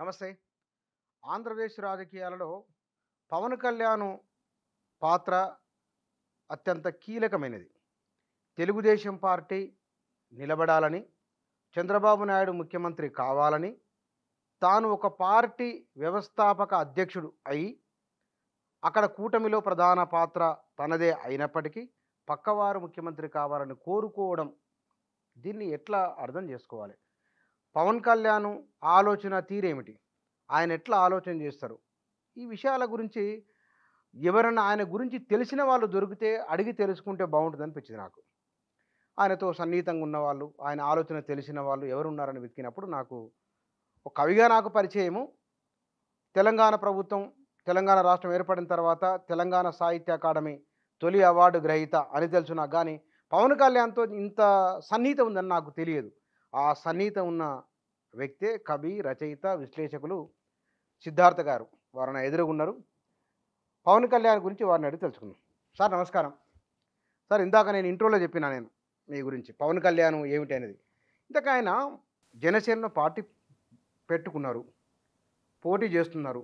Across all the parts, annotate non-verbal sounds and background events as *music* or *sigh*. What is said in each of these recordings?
నమస్తే ఆంధ్రప్రదేశ్ రాజకీయాలలో పవన్ కళ్యాణ్ పాత్ర అత్యంత కీలకమైనది తెలుగుదేశం పార్టీ నిలబడాలని చంద్రబాబు నాయుడు ముఖ్యమంత్రి కావాలని తాను ఒక పార్టీ వ్యవస్థాపక అధ్యక్షుడు అయి అక్కడ కూటమిలో ప్రధాన పాత్ర తనదే అయినప్పటికీ పక్కవారు ముఖ్యమంత్రి కావాలని కోరుకోవడం దీన్ని ఎట్లా అర్థం చేసుకోవాలి పవన్ కళ్యాణ్ ఆలోచన తీరేమిటి ఆయన ఎట్లా ఆలోచన చేస్తారు ఈ విషయాల గురించి ఎవరైనా ఆయన గురించి తెలిసిన వాళ్ళు దొరికితే అడిగి తెలుసుకుంటే బాగుంటుంది అనిపించింది నాకు ఆయనతో సన్నిహితంగా ఉన్నవాళ్ళు ఆయన ఆలోచన తెలిసిన వాళ్ళు ఎవరున్నారని వెతికినప్పుడు నాకు ఒక కవిగా నాకు పరిచయము తెలంగాణ ప్రభుత్వం తెలంగాణ రాష్ట్రం ఏర్పడిన తర్వాత తెలంగాణ సాహిత్య అకాడమీ తొలి అవార్డు గ్రహీత అని తెలుసు నాకు కానీ పవన్ కళ్యాణ్తో ఇంత సన్నిహిత ఉందని నాకు తెలియదు ఆ సన్నిహిత ఉన్న వ్యక్తే కవి రచయిత విశ్లేషకులు సిద్ధార్థ గారు వారిని ఎదురుగున్నారు పవన్ కళ్యాణ్ గురించి వారిని అడిగి తెలుసుకుందాం సార్ నమస్కారం సార్ ఇందాక నేను ఇంట్రోలో చెప్పినా నేను మీ గురించి పవన్ కళ్యాణ్ ఏమిటి అనేది ఇంతక ఆయన జనసేన పార్టీ పెట్టుకున్నారు పోటీ చేస్తున్నారు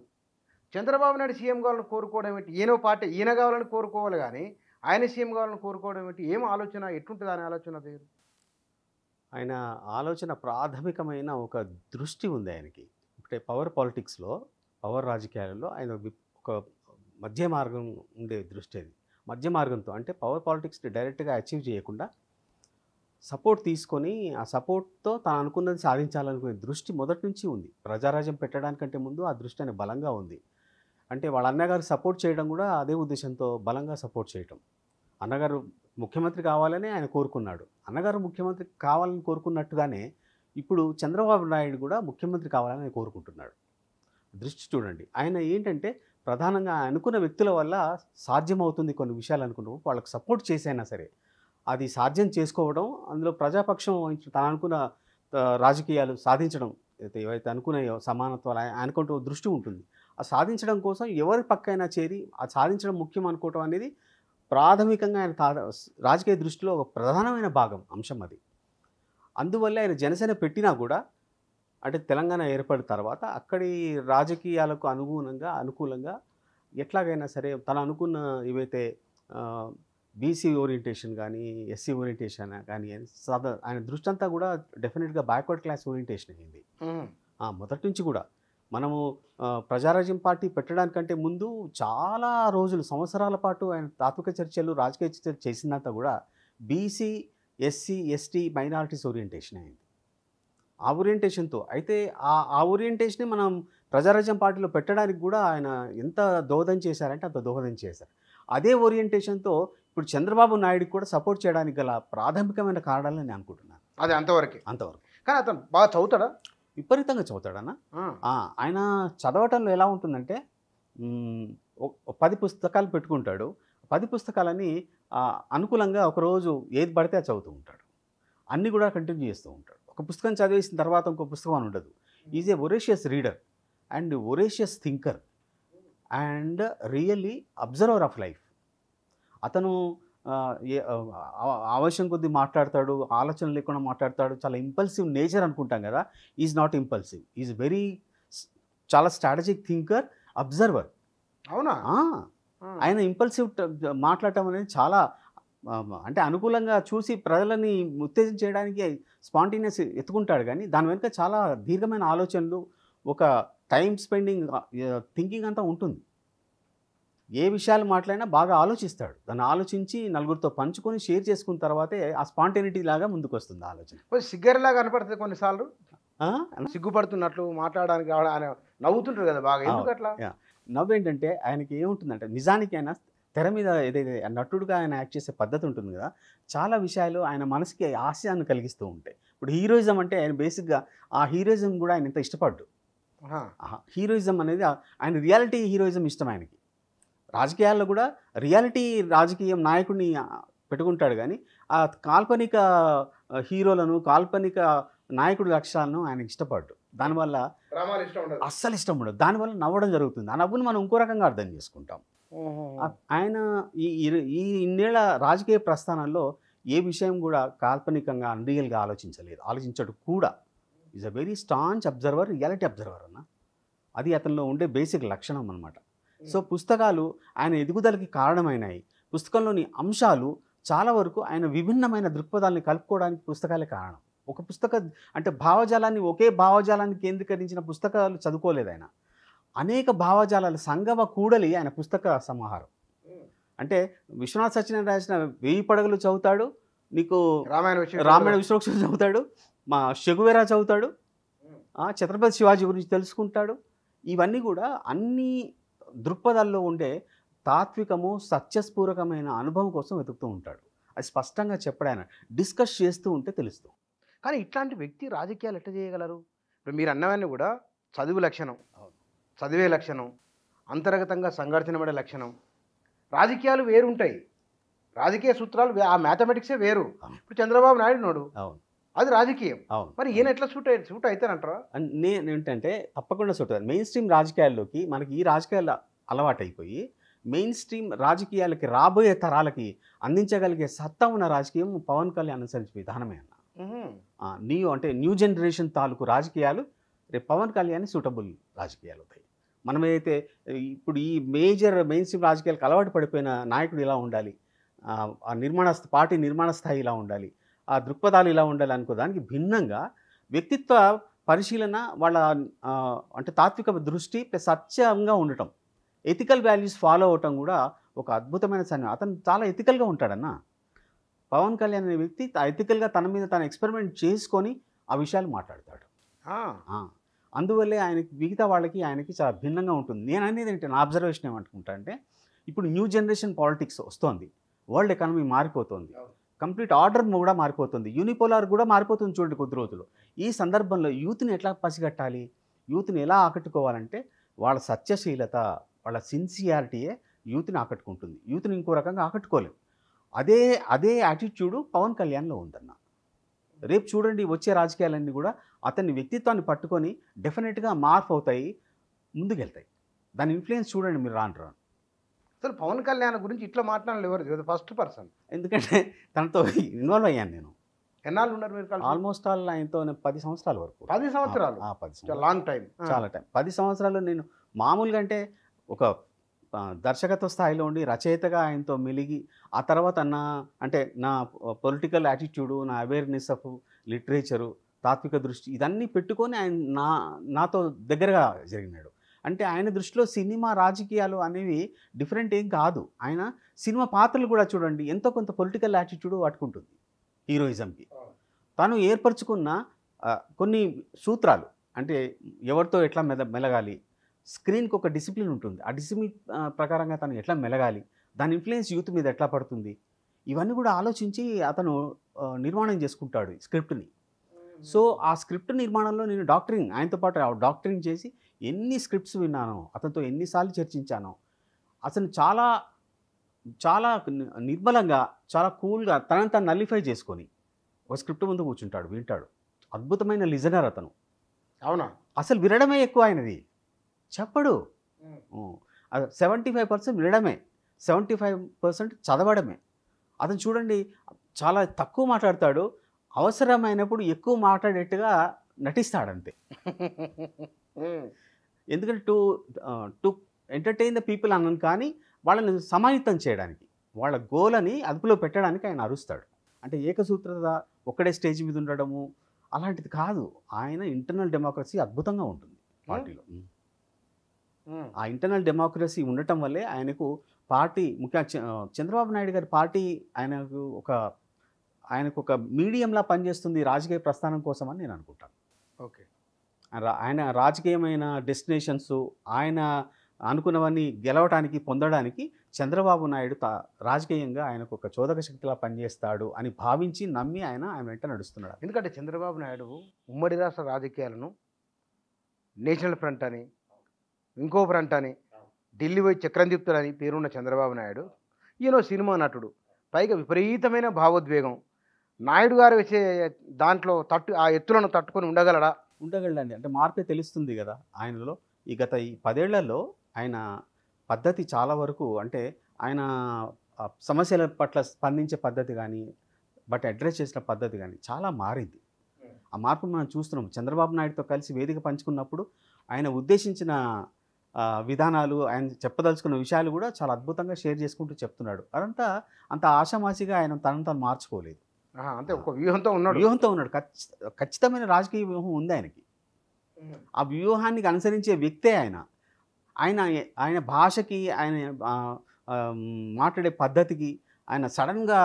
చంద్రబాబు నాయుడు సీఎం కావాలని కోరుకోవడం ఏమిటి ఈయన పార్టీ ఈయన కావాలని కోరుకోవాలి కానీ ఆయన సీఎం కావాలని కోరుకోవడం ఏమిటి ఏం ఆలోచన ఎట్లుంటుంది అనే ఆలోచన ఆయన ఆలోచన ప్రాథమికమైన ఒక దృష్టి ఉంది ఆయనకి అంటే పవర్ పాలిటిక్స్లో పవర్ రాజకీయాలలో ఆయన ఒక మధ్య మార్గం ఉండే దృష్టి అది మధ్య మార్గంతో అంటే పవర్ పాలిటిక్స్ని డైరెక్ట్గా అచీవ్ చేయకుండా సపోర్ట్ తీసుకొని ఆ సపోర్ట్తో తాను అనుకున్నది సాధించాలనుకునే దృష్టి మొదటి నుంచి ఉంది ప్రజారాజ్యం పెట్టడానికంటే ముందు ఆ దృష్టి ఆయన బలంగా ఉంది అంటే వాళ్ళ అన్నగారు సపోర్ట్ చేయడం కూడా అదే ఉద్దేశంతో బలంగా సపోర్ట్ చేయటం అన్నగారు ముఖ్యమంత్రి కావాలని ఆయన కోరుకున్నాడు అన్నగారు ముఖ్యమంత్రి కావాలని కోరుకున్నట్టుగానే ఇప్పుడు చంద్రబాబు నాయుడు కూడా ముఖ్యమంత్రి కావాలని కోరుకుంటున్నాడు దృష్టి చూడండి ఆయన ఏంటంటే ప్రధానంగా అనుకున్న వ్యక్తుల వల్ల సాధ్యమవుతుంది కొన్ని విషయాలు అనుకున్నప్పుడు వాళ్ళకి సపోర్ట్ చేసైనా సరే అది సాధ్యం చేసుకోవడం అందులో ప్రజాపక్షం వహించి అనుకున్న రాజకీయాలు సాధించడం ఏవైతే అనుకున్నాయో సమానత్వాలు అనుకుంటూ దృష్టి ఉంటుంది ఆ సాధించడం కోసం ఎవరి పక్కైనా చేరి ఆ సాధించడం ముఖ్యం అనుకోవటం అనేది ప్రాథమికంగా ఆయన తా రాజకీయ దృష్టిలో ఒక ప్రధానమైన భాగం అంశం అది అందువల్ల ఆయన జనసేన పెట్టినా కూడా అంటే తెలంగాణ ఏర్పడిన తర్వాత అక్కడి రాజకీయాలకు అనుగుణంగా అనుకూలంగా ఎట్లాగైనా సరే తను అనుకున్న ఇవైతే బీసీ ఓరియంటేషన్ కానీ ఎస్సీ ఓరియంటేషన్ కానీ ఆయన దృష్టి అంతా కూడా డెఫినెట్గా బ్యాక్వర్డ్ క్లాస్ ఓరియంటేషన్ అయింది మొదటి నుంచి కూడా మనము ప్రజారాజ్యం పార్టీ పెట్టడానికంటే ముందు చాలా రోజులు సంవత్సరాల పాటు ఆయన తాత్విక చర్చలు రాజకీయ చర్చలు చేసినంత కూడా BC SC ST minorities orientation అయింది ఆ ఓరియంటేషన్తో అయితే ఆ ఆ ఓరియంటేషన్ మనం ప్రజారాజ్యం పార్టీలో పెట్టడానికి కూడా ఆయన ఎంత దోహదం చేశారంటే అంత దోహదం చేశారు అదే ఓరియంటేషన్తో ఇప్పుడు చంద్రబాబు నాయుడు కూడా సపోర్ట్ చేయడానికి గల ప్రాథమికమైన కారణాలని నేను అనుకుంటున్నాను అది అంతవరకు అంతవరకు కానీ అతను బాగా చదువుతాడా విపరీతంగా చదువుతాడన్న ఆయన చదవటంలో ఎలా ఉంటుందంటే పది పుస్తకాలు పెట్టుకుంటాడు పది పుస్తకాలని అనుకూలంగా ఒకరోజు ఏది పడితే చదువుతూ ఉంటాడు అన్నీ కూడా కంటిన్యూ చేస్తూ ఉంటాడు ఒక పుస్తకం చదివేసిన తర్వాత ఇంకో పుస్తకం అని ఉండదు is a voracious reader and voracious thinker and really observer of life అతను ఆవేశం కొద్దీ మాట్లాడతాడు ఆలోచన లేకుండా మాట్లాడతాడు చాలా ఇంపల్సివ్ నేచర్ అనుకుంటాం కదా is not impulsive is very చాలా స్ట్రాటజిక్ థింకర్ అబ్జర్వర్ అవునా ఆయన ఇంపల్సివ్ మాట్లాడటం అనేది చాలా అంటే అనుకూలంగా చూసి ప్రజలని ఉత్తేజం చేయడానికి స్పాంటేనియస్ ఎత్తుకుంటాడు కానీ దాని వెనుక చాలా దీర్ఘమైన ఆలోచనలు ఒక టైం స్పెండింగ్ థింకింగ్ అంతా ఉంటుంది ఏ విషయాలు మాట్లాడినా బాగా ఆలోచిస్తాడు దాన్ని ఆలోచించి నలుగురితో పంచుకొని షేర్ చేసుకున్న తర్వాతే ఆ స్పాంటేనిటీ లాగా ముందుకు వస్తుంది ఆలోచన సిగ్గర్లా కనపడుతుంది కొన్నిసార్లు సిగ్గుపడుతున్నట్లు మాట్లాడడానికి ఆయన నవ్వుతుంటారు కదా బాగా ఎందుకు అట్లా నవ్వు ఏంటంటే ఆయనకి ఏముంటుందంటే నిజానికి ఆయన తెర మీద ఏదైతే నటుడుగా ఆయన యాక్ట్ చేసే పద్ధతి ఉంటుంది కదా చాలా విషయాలు ఆయన మనసుకి ఆశయాన్ని కలిగిస్తూ ఉంటాయి ఇప్పుడు హీరోయిజం అంటే ఆయన బేసిక్గా ఆ హీరోయిజం కూడా ఆయన ఇంత ఇష్టపడ్డు హీరోయిజం అనేది ఆయన రియాలిటీ హీరోయిజం ఇష్టం ఆయనకి రాజకీయాల్లో కూడా రియాలిటీ రాజకీయం నాయకుడిని పెట్టుకుంటాడు కానీ ఆ కాల్పనిక హీరోలను కాల్పనిక నాయకుడి లక్ష్యాలను ఆయన ఇష్టపడ్డు దానివల్ల అస్సలు ఇష్టం ఉండదు దానివల్ల నవ్వడం జరుగుతుంది ఆ నవ్వును మనం ఇంకో రకంగా అర్థం చేసుకుంటాం ఆయన ఈ ఈ ఇన్నేళ్ల రాజకీయ ప్రస్థానంలో ఏ విషయం కూడా కాల్పనికంగా అన్రియల్గా ఆలోచించలేదు ఆలోచించడు కూడా is a very staunch observer reality observer అన్న అది అతనిలో ఉండే బేసిక్ లక్షణం అనమాట సో పుస్తకాలు ఆయన ఎదుగుదలకి కారణమైనాయి పుస్తకంలోని అంశాలు చాలా వరకు ఆయన విభిన్నమైన దృక్పథాలను కలుపుకోవడానికి పుస్తకాలే కారణం ఒక పుస్తక అంటే భావజాలాన్ని ఒకే భావజాలాన్ని కేంద్రీకరించిన పుస్తకాలు చదువుకోలేదు ఆయన అనేక భావజాలాల సంగమ కూడలి ఆయన పుస్తక సమాహారం అంటే విశ్వనాథ్ సత్యనారాయణ రాసిన వెయ్యి పడగలు చదువుతాడు నీకు రామాయణ రామాయణ విశ్వక్ష చదువుతాడు మా శగువేరా చదువుతాడు ఛత్రపతి శివాజీ గురించి తెలుసుకుంటాడు ఇవన్నీ కూడా అన్నీ దృక్పథాల్లో ఉండే తాత్వికము సత్యస్ఫూరకమైన అనుభవం కోసం వెతుకుతూ ఉంటాడు అది స్పష్టంగా చెప్పడాయన డిస్కస్ చేస్తూ ఉంటే తెలుస్తూ కానీ ఇట్లాంటి వ్యక్తి రాజకీయాలు ఎట్లా చేయగలరు ఇప్పుడు మీరు అన్నవన్నీ కూడా చదువు లక్షణం చదివే లక్షణం అంతర్గతంగా సంఘర్షణపడే లక్షణం రాజకీయాలు వేరుంటాయి రాజకీయ సూత్రాలు ఆ మ్యాథమెటిక్సే వేరు ఇప్పుడు చంద్రబాబు నాయుడు నోడు అవును అది రాజకీయం అవును మరి ఈయన ఎట్లా సూట్ అయ్యి సూట్ అవుతానంటారా నేను ఏంటంటే తప్పకుండా సూట్ అవుతాను మెయిన్ స్ట్రీమ్ రాజకీయాల్లోకి మనకి ఈ రాజకీయాల అలవాటైపోయి మెయిన్ స్ట్రీమ్ రాజకీయాలకి రాబోయే తరాలకి అందించగలిగే సత్తా ఉన్న రాజకీయం పవన్ కళ్యాణ్ అనుసరించి విధానమే అన్న నీ అంటే న్యూ జనరేషన్ తాలూకు రాజకీయాలు రేపు పవన్ కళ్యాణ్ సూటబుల్ రాజకీయాలు అవుతాయి మనం ఏదైతే ఇప్పుడు ఈ మేజర్ మెయిన్ స్ట్రీమ్ రాజకీయాలకు అలవాటు పడిపోయిన నాయకుడు ఇలా ఉండాలి నిర్మాణ పార్టీ నిర్మాణ స్థాయి ఇలా ఉండాలి ఆ దృక్పథాలు ఇలా ఉండాలి అనుకో దానికి భిన్నంగా వ్యక్తిత్వ పరిశీలన వాళ్ళ అంటే తాత్విక దృష్టి ప్లస్ సత్యంగా ఉండటం ఎథికల్ వాల్యూస్ ఫాలో అవటం కూడా ఒక అద్భుతమైన సన్యం అతను చాలా ఎథికల్గా ఉంటాడన్న పవన్ కళ్యాణ్ అనే వ్యక్తి ఎథికల్గా తన మీద తను ఎక్స్పెరిమెంట్ చేసుకొని ఆ విషయాలు మాట్లాడతాడు అందువల్లే ఆయనకి మిగతా వాళ్ళకి ఆయనకి చాలా భిన్నంగా ఉంటుంది నేను అనేది ఏంటి నా అబ్జర్వేషన్ ఏమంటుకుంటా అంటే ఇప్పుడు న్యూ జనరేషన్ పాలిటిక్స్ వస్తోంది వరల్డ్ ఎకానమీ మారిపోతుంది కంప్లీట్ ఆర్డర్ కూడా మారిపోతుంది యూనిపోలార్ కూడా మారిపోతుంది చూడండి కొద్ది రోజులు ఈ సందర్భంలో యూత్ని ఎట్లా పసిగట్టాలి యూత్ని ఎలా ఆకట్టుకోవాలంటే వాళ్ళ సత్యశీలత వాళ్ళ సిన్సియారిటీయే యూత్ని ఆకట్టుకుంటుంది యూత్ని ఇంకో రకంగా ఆకట్టుకోలేం అదే అదే యాటిట్యూడు పవన్ కళ్యాణ్లో ఉందన్న రేపు చూడండి వచ్చే రాజకీయాలన్నీ కూడా అతని వ్యక్తిత్వాన్ని పట్టుకొని డెఫినెట్గా మార్పు అవుతాయి ముందుకెళ్తాయి దాని ఇన్ఫ్లుయెన్స్ చూడండి మీరు రాను రాను అసలు పవన్ కళ్యాణ్ గురించి ఇట్లా మాట్లాడాలి ఎవరు ఫస్ట్ పర్సన్ ఎందుకంటే తనతో ఇన్వాల్వ్ అయ్యాను నేను ఎన్నాళ్ళు ఉన్నారు మీరు ఆల్మోస్ట్ ఆల్ ఆయనతో పది సంవత్సరాల వరకు పది సంవత్సరాలు పది లాంగ్ టైం చాలా టైం పది సంవత్సరాలు నేను మామూలుగా అంటే ఒక దర్శకత్వ స్థాయిలో ఉండి రచయితగా ఆయనతో మెలిగి ఆ తర్వాత నా అంటే నా పొలిటికల్ యాటిట్యూడు నా అవేర్నెస్ ఆఫ్ లిటరేచరు తాత్విక దృష్టి ఇదన్నీ పెట్టుకొని ఆయన నా నాతో దగ్గరగా జరిగినాడు అంటే ఆయన దృష్టిలో సినిమా రాజకీయాలు అనేవి డిఫరెంట్ ఏం కాదు ఆయన సినిమా పాత్రలు కూడా చూడండి ఎంతో కొంత పొలిటికల్ యాటిట్యూడ్ పట్టుకుంటుంది హీరోయిజంకి తను ఏర్పరచుకున్న కొన్ని సూత్రాలు అంటే ఎవరితో ఎట్లా మెద మెలగాలి స్క్రీన్కి ఒక డిసిప్లిన్ ఉంటుంది ఆ డిసిప్లిన్ ప్రకారంగా తను ఎట్లా మెలగాలి దాని ఇన్ఫ్లుయెన్స్ యూత్ మీద ఎట్లా పడుతుంది ఇవన్నీ కూడా ఆలోచించి అతను నిర్మాణం చేసుకుంటాడు స్క్రిప్ట్ని సో ఆ స్క్రిప్ట్ నిర్మాణంలో నేను డాక్టరింగ్ ఆయనతో పాటు డాక్టరింగ్ చేసి ఎన్ని స్క్రిప్ట్స్ విన్నాను అతనితో ఎన్నిసార్లు చర్చించాను అతను చాలా చాలా నిర్మలంగా చాలా కూల్గా తనని తను నల్లిఫై చేసుకొని ఒక స్క్రిప్ట్ ముందు కూర్చుంటాడు వింటాడు అద్భుతమైన లిజనర్ అతను అవునా అసలు వినడమే ఎక్కువ ఆయనది చెప్పడు సెవెంటీ ఫైవ్ పర్సెంట్ వినడమే సెవెంటీ ఫైవ్ పర్సెంట్ చదవడమే అతను చూడండి చాలా తక్కువ మాట్లాడతాడు అవసరమైనప్పుడు ఎక్కువ మాట్లాడేట్టుగా నటిస్తాడంతే ఎందుకంటే to to entertain the people అన్నాను కానీ వాళ్ళని సమాహితం చేయడానికి వాళ్ళ గోలని అదుపులో పెట్టడానికి ఆయన అరుస్తాడు అంటే ఏకసూత్రత ఒక్కడే స్టేజ్ మీద ఉండడము అలాంటిది కాదు ఆయన ఇంటర్నల్ డెమోక్రసీ అద్భుతంగా ఉంటుంది పార్టీలో ఆ ఇంటర్నల్ డెమోక్రసీ ఉండటం వల్లే ఆయనకు పార్టీ ముఖ్య చంద్రబాబు నాయుడు గారి పార్టీ ఆయనకు ఒక ఆయనకు ఒక మీడియంలా పనిచేస్తుంది రాజకీయ ప్రస్థానం కోసం అని నేను అనుకుంటాను ఓకే ఆయన రాజకీయమైన డెస్టినేషన్స్ ఆయన అనుకున్నవన్నీ గెలవడానికి పొందడానికి చంద్రబాబు నాయుడు తా రాజకీయంగా ఆయనకు ఒక చోదక శక్తిలా పనిచేస్తాడు అని భావించి నమ్మి ఆయన ఆయన వెంట నడుస్తున్నాడు ఎందుకంటే చంద్రబాబు నాయుడు ఉమ్మడి రాష్ట్ర రాజకీయాలను నేషనల్ ఫ్రంట్ అని ఇంకో ఫ్రంట్ అని ఢిల్లీ పోయి చక్రంతిప్తుడు అని పేరున్న చంద్రబాబు నాయుడు ఈయన సినిమా నటుడు పైగా విపరీతమైన భావోద్వేగం నాయుడు గారు వచ్చే దాంట్లో తట్టు ఆ ఎత్తులను తట్టుకొని ఉండగలడా ఉండగలండి అంటే మార్పే తెలుస్తుంది కదా ఆయనలో ఈ గత ఈ పదేళ్లలో ఆయన పద్ధతి చాలా వరకు అంటే ఆయన సమస్యల పట్ల స్పందించే పద్ధతి కానీ బట్ అడ్రస్ చేసిన పద్ధతి కానీ చాలా మారింది ఆ మార్పు మనం చూస్తున్నాం చంద్రబాబు నాయుడుతో కలిసి వేదిక పంచుకున్నప్పుడు ఆయన ఉద్దేశించిన విధానాలు ఆయన చెప్పదలుచుకున్న విషయాలు కూడా చాలా అద్భుతంగా షేర్ చేసుకుంటూ చెప్తున్నాడు అదంతా అంత ఆషామాషిగా ఆయన తనను తను మార్చుకోలేదు అంటే ఒక వ్యూహంతో ఉన్నాడు వ్యూహంతో ఉన్నాడు ఖచ్చితమైన రాజకీయ వ్యూహం ఉంది ఆయనకి ఆ వ్యూహానికి అనుసరించే వ్యక్తే ఆయన ఆయన ఆయన భాషకి ఆయన మాట్లాడే పద్ధతికి ఆయన సడన్గా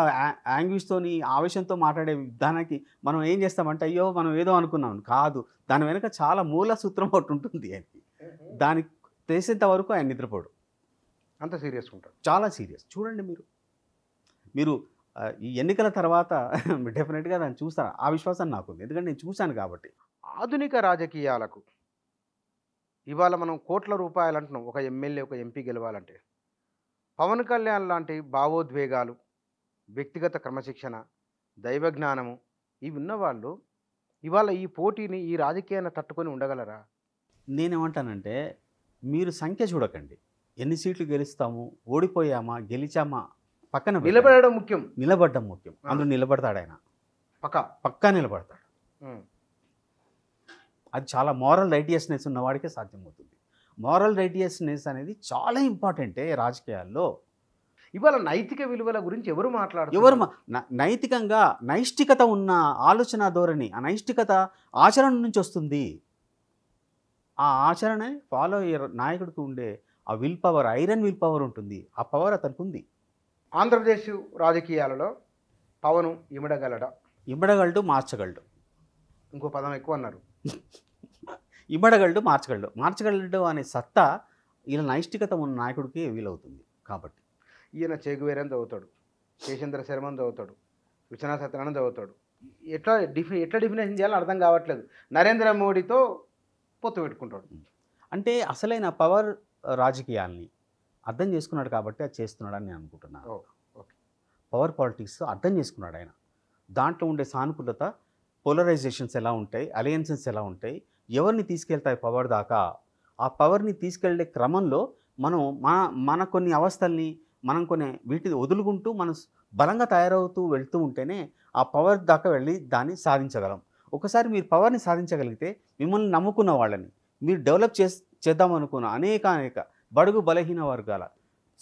యాంగ్విష్తోని ఆవేశంతో మాట్లాడే విధానానికి మనం ఏం చేస్తామంటే అయ్యో మనం ఏదో అనుకున్నాం కాదు దాని వెనుక చాలా మూల సూత్రం ఒకటి ఉంటుంది ఆయనకి దానికి తెలిసేంత వరకు ఆయన నిద్రపోడు అంత సీరియస్ ఉంటాడు చాలా సీరియస్ చూడండి మీరు మీరు ఈ ఎన్నికల తర్వాత *laughs* డెఫినెట్గా దాన్ని చూస్తాను ఆ విశ్వాసం నాకుంది ఎందుకంటే నేను చూశాను కాబట్టి ఆధునిక రాజకీయాలకు ఇవాళ మనం కోట్ల రూపాయలు అంటున్నాం ఒక ఎమ్మెల్యే ఒక ఎంపీ గెలవాలంటే పవన్ కళ్యాణ్ లాంటి భావోద్వేగాలు వ్యక్తిగత క్రమశిక్షణ దైవ జ్ఞానము ఇవి ఉన్నవాళ్ళు ఇవాళ ఈ పోటీని ఈ రాజకీయాన్ని తట్టుకొని ఉండగలరా నేనేమంటానంటే మీరు సంఖ్య చూడకండి ఎన్ని సీట్లు గెలుస్తాము ఓడిపోయామా గెలిచామా పక్కన నిలబడడం ముఖ్యం నిలబడడం ముఖ్యం అందులో నిలబడతాడు ఆయన పక్క పక్కా నిలబడతాడు అది చాలా మారల్ రైటియస్నెస్ ఉన్నవాడికే సాధ్యమవుతుంది మారల్ రైటియస్నెస్ అనేది చాలా ఇంపార్టెంటే రాజకీయాల్లో ఇవాళ నైతిక విలువల గురించి ఎవరు మాట్లాడారు ఎవరు నైతికంగా నైష్టికత ఉన్న ఆలోచన ధోరణి ఆ నైష్టికత ఆచరణ నుంచి వస్తుంది ఆ ఆచరణ ఫాలో అయ్యే నాయకుడికి ఉండే ఆ will power iron will power ఉంటుంది ఆ పవర్ అతనికి ఉంది ఆంధ్రప్రదేశ్ రాజకీయాలలో పవను ఇమిడగలడ ఇమిడగలడు మార్చగలడు ఇంకో పదం ఎక్కువ అన్నారు *laughs* ఇమిడగలడు మార్చగలడు మార్చగలడు అనే సత్తా ఈయన నైష్టికత ఉన్న నాయకుడికి వీలవుతుంది కాబట్టి ఈయన చేగువేరని చదువుతాడు శేషేంద్ర శర్మ చదువుతాడు విశ్వనాథ్ సత్యనారాయణ చదువుతాడు ఎట్లా డిఫి ఎట్లా డిఫినేషన్ చేయాలో అర్థం కావట్లేదు నరేంద్ర మోడీతో పొత్తు పెట్టుకుంటాడు అంటే అసలైన పవర్ రాజకీయాల్ని అర్థం చేసుకున్నాడు కాబట్టి అది చేస్తున్నాడని నేను అనుకుంటున్నాను పవర్ పాలిటిక్స్ అర్థం చేసుకున్నాడు ఆయన దాంట్లో ఉండే సానుకూలత పోలరైజేషన్స్ ఎలా ఉంటాయి అలయన్సెస్ ఎలా ఉంటాయి ఎవరిని తీసుకెళ్తాయి పవర్ దాకా ఆ పవర్ని తీసుకెళ్లే క్రమంలో మనం మన మన కొన్ని అవస్థల్ని మనం కొన్ని వీటిని వదులుకుంటూ మనం బలంగా తయారవుతూ వెళ్తూ ఉంటేనే ఆ పవర్ దాకా వెళ్ళి దాన్ని సాధించగలం ఒకసారి మీరు పవర్ని సాధించగలిగితే మిమ్మల్ని నమ్ముకున్న వాళ్ళని మీరు డెవలప్ చేస్ చేద్దాం అనుకున్న అనేక అనేక బడుగు బలహీన వర్గాల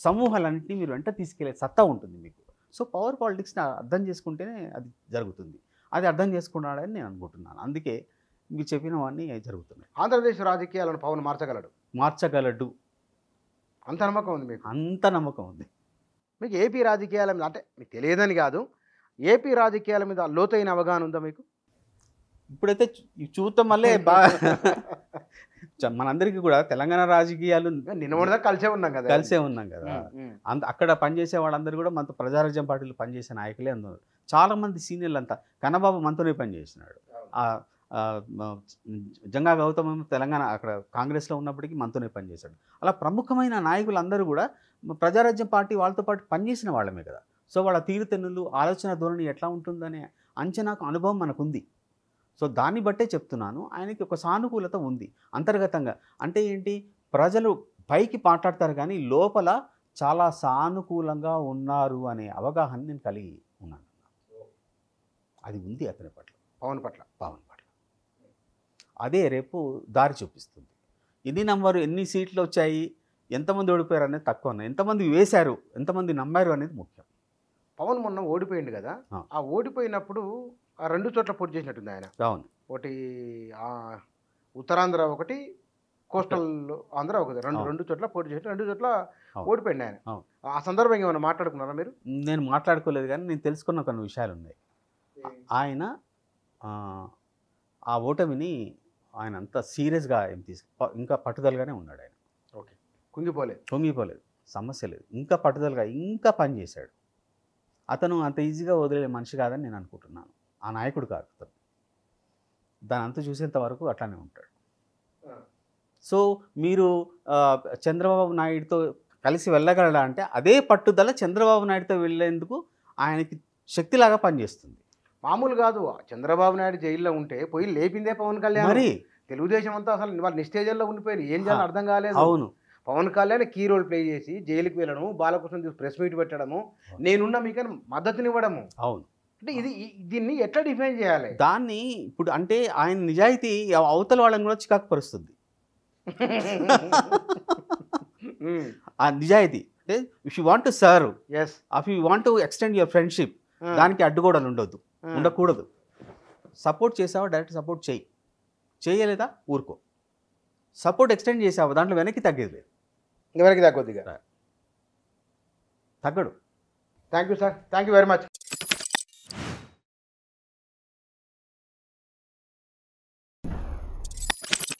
సమూహాలన్నింటినీ మీరు వెంట తీసుకెళ్లే సత్తా ఉంటుంది మీకు సో పవర్ పాలిటిక్స్ని అర్థం చేసుకుంటేనే అది జరుగుతుంది అది అర్థం చేసుకున్నాడని నేను అనుకుంటున్నాను అందుకే మీరు చెప్పినవన్నీ జరుగుతున్నాయి ఆంధ్రప్రదేశ్ రాజకీయాలను పవన్ మార్చగలడు మార్చగలడు అంత నమ్మకం ఉంది మీకు అంత నమ్మకం ఉంది మీకు ఏపీ రాజకీయాల మీద అంటే మీకు తెలియదని కాదు ఏపీ రాజకీయాల మీద లోతైన అవగాహన ఉందా మీకు ఇప్పుడైతే చూద్దాం మళ్ళీ *laughs* బాగా *laughs* మనందరికీ కూడా తెలంగాణ రాజకీయాలు కలిసే ఉన్నాం కదా కలిసే ఉన్నాం కదా అంత అక్కడ పనిచేసే వాళ్ళందరూ కూడా మనతో ప్రజారాజ్యం పార్టీలో పనిచేసే నాయకులే అందరు చాలా మంది సీనియర్లు అంతా కన్నబాబు మనతోనే పనిచేసినాడు జంగా గౌతమ్ తెలంగాణ అక్కడ కాంగ్రెస్లో ఉన్నప్పటికీ మనతోనే పనిచేశాడు అలా ప్రముఖమైన నాయకులు అందరూ కూడా ప్రజారాజ్యం పార్టీ వాళ్ళతో పాటు పనిచేసిన వాళ్ళమే కదా సో వాళ్ళ తీరుతెన్నులు ఆలోచన ధోరణి ఎట్లా ఉంటుందనే అంచనాకు అనుభవం మనకుంది సో దాన్ని బట్టే చెప్తున్నాను ఆయనకి ఒక సానుకూలత ఉంది అంతర్గతంగా అంటే ఏంటి ప్రజలు పైకి మాట్లాడతారు కానీ లోపల చాలా సానుకూలంగా ఉన్నారు అనే అవగాహన నేను కలిగి ఉన్నాను అది ఉంది అతని పట్ల పవన్ పట్ల పవన్ పట్ల అదే రేపు దారి చూపిస్తుంది ఎన్ని నంబరు ఎన్ని సీట్లు వచ్చాయి ఎంతమంది ఓడిపోయారు అనేది తక్కువ ఉన్నాయి ఎంతమంది వేశారు ఎంతమంది నమ్మారు అనేది ముఖ్యం పవన్ మొన్న ఓడిపోయింది కదా ఆ ఓడిపోయినప్పుడు ఆ రెండు చోట్ల పోటీ చేసినట్టుంది ఆయన అవును ఒకటి ఉత్తరాంధ్ర ఒకటి కోస్టల్ ఆంధ్ర ఒకటి రెండు రెండు చోట్ల పోటీ చేసి రెండు చోట్ల ఓడిపోయింది ఆయన ఆ సందర్భంగా ఏమైనా మాట్లాడుకున్నారా మీరు నేను మాట్లాడుకోలేదు కానీ నేను తెలుసుకున్న కొన్ని విషయాలు ఉన్నాయి ఆయన ఆ ఓటమిని ఆయన అంత సీరియస్గా ఏం ఇంకా పట్టుదలగానే ఉన్నాడు ఆయన ఓకే కుంగిపోలేదు కుంగిపోలేదు సమస్య లేదు ఇంకా పట్టుదలగా ఇంకా పని అతను అంత ఈజీగా వదిలే మనిషి కాదని నేను అనుకుంటున్నాను ఆ నాయకుడు కాదు అతను దాని అంత చూసేంత వరకు అట్లానే ఉంటాడు సో మీరు చంద్రబాబు నాయుడుతో కలిసి వెళ్ళగలరా అంటే అదే పట్టుదల చంద్రబాబు నాయుడుతో వెళ్ళేందుకు ఆయనకి శక్తిలాగా పనిచేస్తుంది మామూలు కాదు చంద్రబాబు నాయుడు జైల్లో ఉంటే పోయి లేపిందే పవన్ కళ్యాణ్ మరి తెలుగుదేశం అంతా అసలు వాళ్ళు నిస్టేజల్లో ఉండిపోయి ఏం చేయాలో అర్థం కాలేదు అవును Pawan Kalyan key role play చేసి జైలుకి వెళ్ళడం బాలకృష్ణ ప్రెస్ మీట్ పెట్టడము నేనున్న మీకైనా మద్దతునివ్వడము అవును అంటే ఇది దీన్ని ఎట్లా డిఫైన్ చేయాలి దాన్ని ఇప్పుడు అంటే ఆయన నిజాయితీ అవతల వాళ్ళని కూడా చికాకుపరుస్తుంది ఆ నిజాయితీ అంటే if you want serve us of you want extend your friendship దానికి అడ్డుగోడలు ఉండొద్దు ఉండకూడదు సపోర్ట్ చేసావా డైరెక్ట్ సపోర్ట్ చేయి చేయలేదా ఊరుకో సపోర్ట్ ఎక్స్టెండ్ చేసావా దాంట్లో వెనక్కి తగ్గేది లేదు వెనక్కి తగ్గొద్దిగా తగ్గడు thank you sir thank you very much